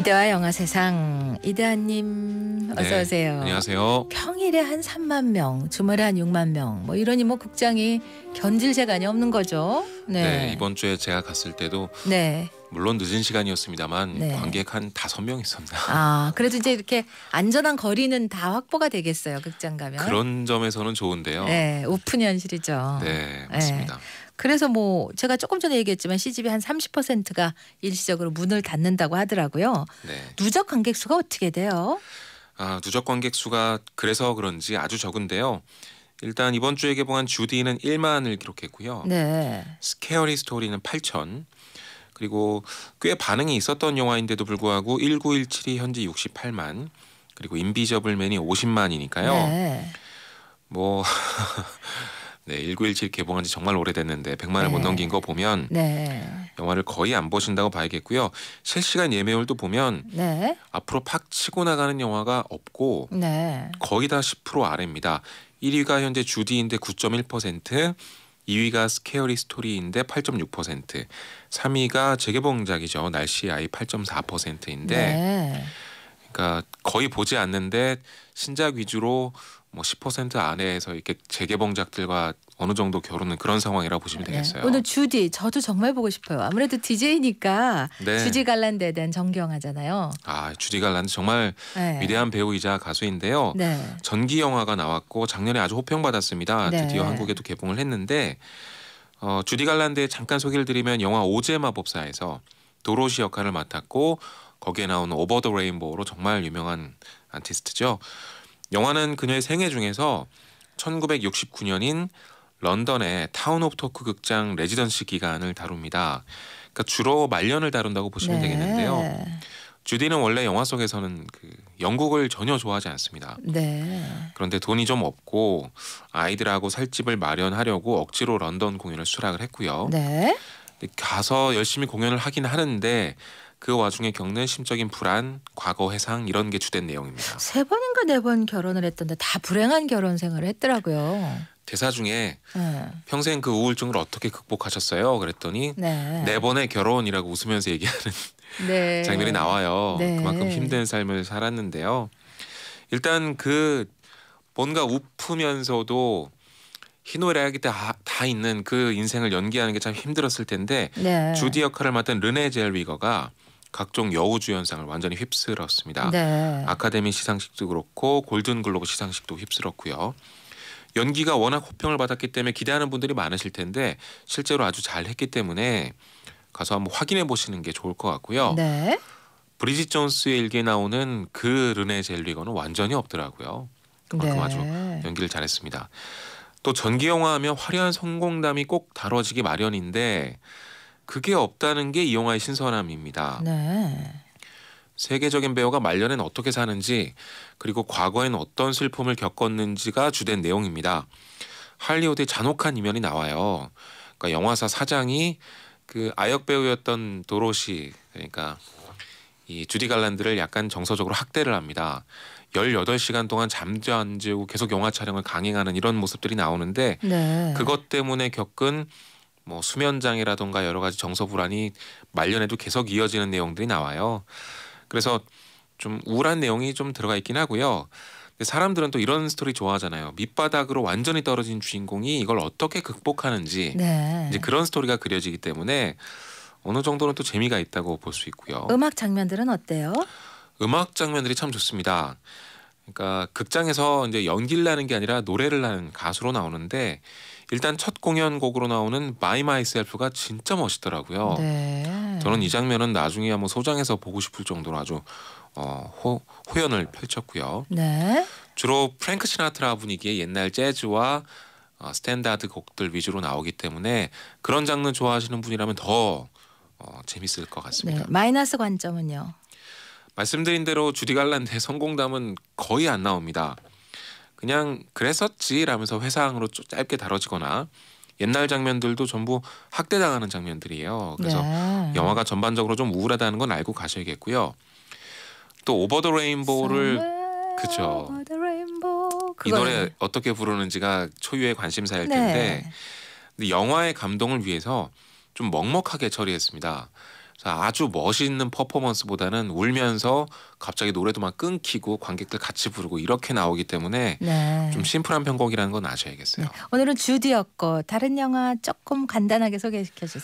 이대화 영화 세상 이대한님 네, 어서 네, 오세요. 안녕하세요. 평일에 한 3만 명, 주말에 한 6만 명, 뭐 이러니 뭐 국장이 견질 재간이 없는 거죠. 네. 네, 이번 주에 제가 갔을 때도 네. 물론 늦은 시간이었습니다만 네. 관객 한 다섯 명 있었나. 아 그래도 이제 이렇게 안전한 거리는 다 확보가 되겠어요 극장 가면. 그런 점에서는 좋은데요. 네 오픈 현실이죠. 네, 네. 맞습니다. 네. 그래서 뭐 제가 조금 전에 얘기했지만 시집의 한 30%가 일시적으로 문을 닫는다고 하더라고요. 네. 누적 관객 수가 어떻게 돼요? 아 누적 관객 수가 그래서 그런지 아주 적은데요. 일단 이번 주에 개봉한 주디는 1만을 기록했고요. 네. 스케어리 스토리는 8천. 그리고 꽤 반응이 있었던 영화인데도 불구하고 1917이 현지 68만 그리고 인비저블맨이 50만이니까요. 네. 뭐 네, 1917 개봉한 지 정말 오래됐는데 100만을 네. 못 넘긴 거 보면 네. 영화를 거의 안 보신다고 봐야겠고요. 실시간 예매율도 보면 네. 앞으로 팍 치고 나가는 영화가 없고 네. 거의 다 10% 아래입니다. 1위가 현재 주디인데 9.1%, 2위가 스케어리 스토리인데 8.6%, 3위가 재개봉작이죠. 날씨 아이 8.4%인데 네. 그러니까 거의 보지 않는데 신작 위주로 뭐10% 안에서 이렇게 재개봉작들과 어느 정도 결혼은 그런 상황이라 보시면 네. 되겠어요. 오늘 주디 저도 정말 보고 싶어요. 아무래도 DJ니까 네. 주디 갈란드에 대한 정경하잖아요. 아 주디 갈란드 정말 네. 위대한 배우이자 가수인데요. 네. 전기 영화가 나왔고 작년에 아주 호평받았습니다. 네. 드디어 한국에도 개봉을 했는데 어, 주디 갈란드에 잠깐 소개를 드리면 영화 오제 마법사에서 도로시 역할을 맡았고 거기에 나온 오버 더 레인보우로 정말 유명한 아티스트죠. 영화는 그녀의 생애 중에서 1969년인 런던의 타운 오브 토크 극장 레지던시 기간을 다룹니다. 그러니까 주로 말년을 다룬다고 보시면 네. 되겠는데요. 주디는 원래 영화 속에서는 그 영국을 전혀 좋아하지 않습니다. 네. 그런데 돈이 좀 없고 아이들하고 살집을 마련하려고 억지로 런던 공연을 수락을 했고요. 네. 가서 열심히 공연을 하긴 하는데 그 와중에 겪는 심적인 불안, 과거 회상 이런 게 주된 내용입니다. 세 번인가 네 번 결혼을 했던데 다 불행한 결혼 생활을 했더라고요. 대사 중에 네. 평생 그 우울증을 어떻게 극복하셨어요? 그랬더니 네, 네 번의 결혼이라고 웃으면서 얘기하는 네. 장면이 나와요. 네. 그만큼 힘든 삶을 살았는데요. 일단 그 뭔가 웃으면서도 희노애락이 다, 다 있는 그 인생을 연기하는 게 참 힘들었을 텐데 네. 주디 역할을 맡은 르네 젤위거가 각종 여우주 연상을 완전히 휩쓸었습니다. 네. 아카데미 시상식도 그렇고 골든글로브 시상식도 휩쓸었고요. 연기가 워낙 호평을 받았기 때문에 기대하는 분들이 많으실 텐데 실제로 아주 잘했기 때문에 가서 한번 확인해 보시는 게 좋을 것 같고요. 네. 브리짓 존스의 일기에 나오는 그 르네 젤리거는 완전히 없더라고요. 그만큼 네. 아주 연기를 잘했습니다. 또 전기 영화하면 화려한 성공담이 꼭 다뤄지기 마련인데 그게 없다는 게 이영화의 신선함입니다. 네. 세계적인 배우가 말년엔 어떻게 사는지 그리고 과거엔 어떤 슬픔을 겪었는지가 주된 내용입니다. 할리우드의 잔혹한 이면이 나와요. 그러니까 영화사 사장이 그 아역 배우였던 도로시 그러니까 이 주디 갈란드를 약간 정서적으로 학대를 합니다. 18시간 동안 잠도 안 재우고 계속 영화 촬영을 강행하는 이런 모습들이 나오는데 네. 그것 때문에 겪은 뭐 수면 장애라던가 여러 가지 정서 불안이 말년에도 계속 이어지는 내용들이 나와요. 그래서 좀 우울한 내용이 좀 들어가 있긴 하고요. 근데 사람들은 또 이런 스토리 좋아하잖아요. 밑바닥으로 완전히 떨어진 주인공이 이걸 어떻게 극복하는지 네. 이제 그런 스토리가 그려지기 때문에 어느 정도는 또 재미가 있다고 볼 수 있고요. 음악 장면들은 어때요? 음악 장면들이 참 좋습니다. 그러니까 극장에서 이제 연기를 하는 게 아니라 노래를 하는 가수로 나오는데 일단 첫 공연곡으로 나오는 마이 마이 셀프가 진짜 멋있더라고요. 네. 저는 이 장면은 나중에 한번 소장해서 보고 싶을 정도로 아주 어, 호, 호연을 펼쳤고요. 네. 주로 프랭크 시나트라 분위기의 옛날 재즈와 어, 스탠다드 곡들 위주로 나오기 때문에 그런 장르 좋아하시는 분이라면 더 어, 재밌을 것 같습니다. 네. 마이너스 관점은요? 말씀드린 대로 주디 갈란드의 성공담은 거의 안 나옵니다. 그냥 그랬었지라면서 회상으로 짧게 다뤄지거나 옛날 장면들도 전부 학대당하는 장면들이에요. 그래서 네. 영화가 전반적으로 좀 우울하다는 건 알고 가셔야겠고요. 또 오버 더 레인보우를 그죠. 이 노래 어떻게 부르는지가 초유의 관심사일 텐데 네. 근데 영화의 감동을 위해서 좀 먹먹하게 처리했습니다. 아주 멋있는 퍼포먼스보다는 울면서 갑자기 노래도 막 끊기고 관객들 같이 부르고 이렇게 나오기 때문에 네. 좀 심플한 편곡이라는 건 아셔야겠어요. 네. 오늘은 주디였고 다른 영화 조금 간단하게 소개시켜 주세요.